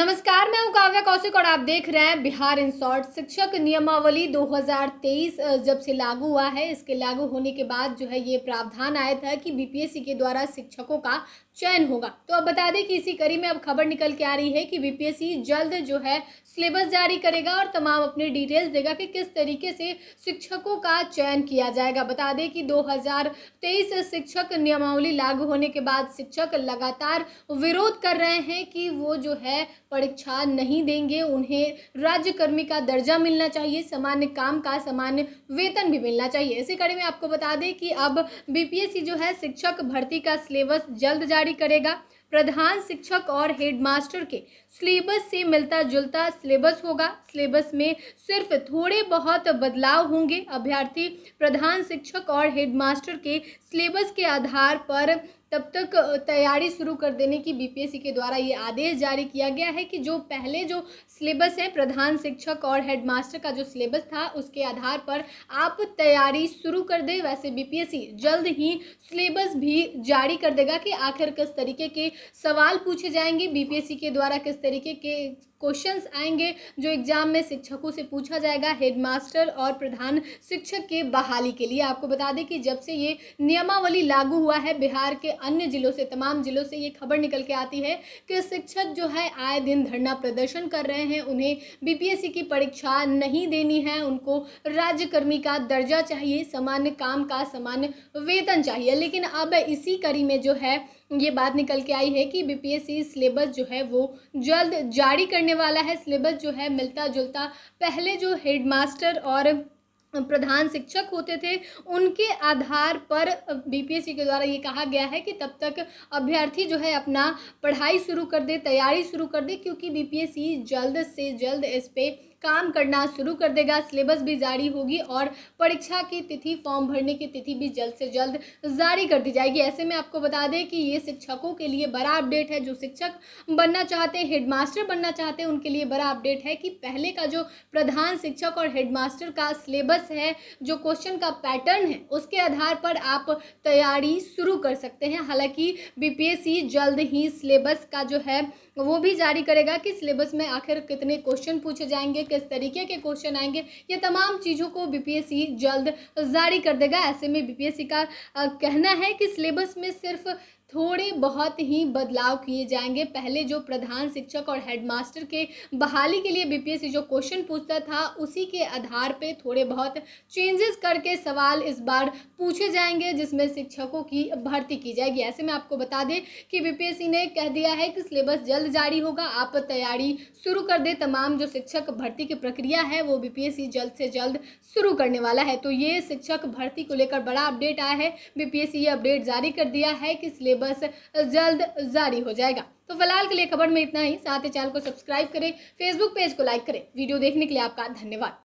नमस्कार मैं हूं काव्या कौशिक और आप देख रहे हैं बिहार इंसॉर्ट शिक्षक नियमावली 2023 जब से लागू हुआ है इसके लागू होने के बाद जो है ये प्रावधान आया था कि बीपीएससी के द्वारा शिक्षकों का चयन होगा तो अब बता दें कि इसी कड़ी में अब खबर निकल के आ रही है कि बीपीएससी जल्द जो है सिलेबस जारी करेगा और तमाम अपने डिटेल्स देगा कि किस तरीके से शिक्षकों का चयन किया जाएगा बता दें कि 2023 शिक्षक नियमावली लागू होने के बाद शिक्षक लगातार विरोध कर रहे हैं कि वो जो है परीक्षा नहीं देंगे उन्हें राज्यकर्मी का दर्जा मिलना चाहिए सामान्य काम का सामान्य वेतन भी मिलना चाहिए इसी कड़ी में आपको बता दें कि अब बीपीएससी जो है शिक्षक भर्ती का सिलेबस जल्द जारी करेगा प्रधान शिक्षक और हेडमास्टर के सिलेबस से मिलता जुलता सिलेबस होगा सिलेबस में सिर्फ थोड़े बहुत बदलाव होंगे अभ्यर्थी प्रधान शिक्षक और हेडमास्टर के सिलेबस के आधार पर तब तक तैयारी शुरू कर देने की बीपीएससी के द्वारा ये आदेश जारी किया गया है कि जो पहले जो सिलेबस है प्रधान शिक्षक और हेडमास्टर का जो सिलेबस था उसके आधार पर आप तैयारी शुरू कर दें वैसे बीपीएससी जल्द ही सिलेबस भी जारी कर देगा कि आखिर किस तरीके के सवाल पूछे जाएंगे बीपीएससी के द्वारा किस तरीके के क्वेश्चंस आएंगे जो एग्जाम में शिक्षकों से पूछा जाएगा हेडमास्टर और प्रधान शिक्षक के बहाली के लिए आपको बता दें कि जब से ये नियमावली लागू हुआ है बिहार के अन्य जिलों से तमाम जिलों से ये खबर निकल के आती है कि शिक्षक जो है आए दिन धरना प्रदर्शन कर रहे हैं उन्हें बीपीएससी की परीक्षा नहीं देनी है उनको राज्यकर्मी का दर्जा चाहिए सामान्य काम का सामान्य वेतन चाहिए लेकिन अब इसी कड़ी में जो है ये बात निकल के आई है कि बीपीएससी सिलेबस जो है वो जल्द जारी करने वाला है सिलेबस जो है मिलता जुलता पहले जो हेडमास्टर और प्रधान शिक्षक होते थे उनके आधार पर बीपीएससी के द्वारा ये कहा गया है कि तब तक अभ्यर्थी जो है अपना पढ़ाई शुरू कर दे तैयारी शुरू कर दे क्योंकि बीपीएससी जल्द से जल्द इस पर काम करना शुरू कर देगा सिलेबस भी जारी होगी और परीक्षा की तिथि फॉर्म भरने की तिथि भी जल्द से जल्द जारी कर दी जाएगी ऐसे में आपको बता दें कि ये शिक्षकों के लिए बड़ा अपडेट है जो शिक्षक बनना चाहते हैं हेडमास्टर बनना चाहते हैं उनके लिए बड़ा अपडेट है कि पहले का जो प्रधान शिक्षक और हेडमास्टर का सिलेबस है जो क्वेश्चन का पैटर्न है उसके आधार पर आप तैयारी शुरू कर सकते हैं हालांकि बी जल्द ही सिलेबस का जो है वो भी जारी करेगा कि सिलेबस में आखिर कितने क्वेश्चन पूछे जाएंगे किस तरीके के क्वेश्चन आएंगे ये तमाम चीज़ों को बीपीएससी जल्द जारी कर देगा ऐसे में बीपीएससी का कहना है कि सिलेबस में सिर्फ थोड़े बहुत ही बदलाव किए जाएंगे पहले जो प्रधान शिक्षक और हेडमास्टर के बहाली के लिए बीपीएससी जो क्वेश्चन पूछता था उसी के आधार पे थोड़े बहुत चेंजेस करके सवाल इस बार पूछे जाएंगे जिसमें शिक्षकों की भर्ती की जाएगी ऐसे में आपको बता दें कि बीपीएससी ने कह दिया है कि सिलेबस जल्द जारी होगा आप तैयारी शुरू कर दें तमाम जो शिक्षक भर्ती की प्रक्रिया है वो बी जल्द से जल्द शुरू करने वाला है तो ये शिक्षक भर्ती को लेकर बड़ा अपडेट आया है बी ये अपडेट जारी कर दिया है कि सिलेबस जल्द जारी हो जाएगा तो फिलहाल के लिए खबर में इतना ही साथ ही चैनल को सब्सक्राइब करें फेसबुक पेज को लाइक करें वीडियो देखने के लिए आपका धन्यवाद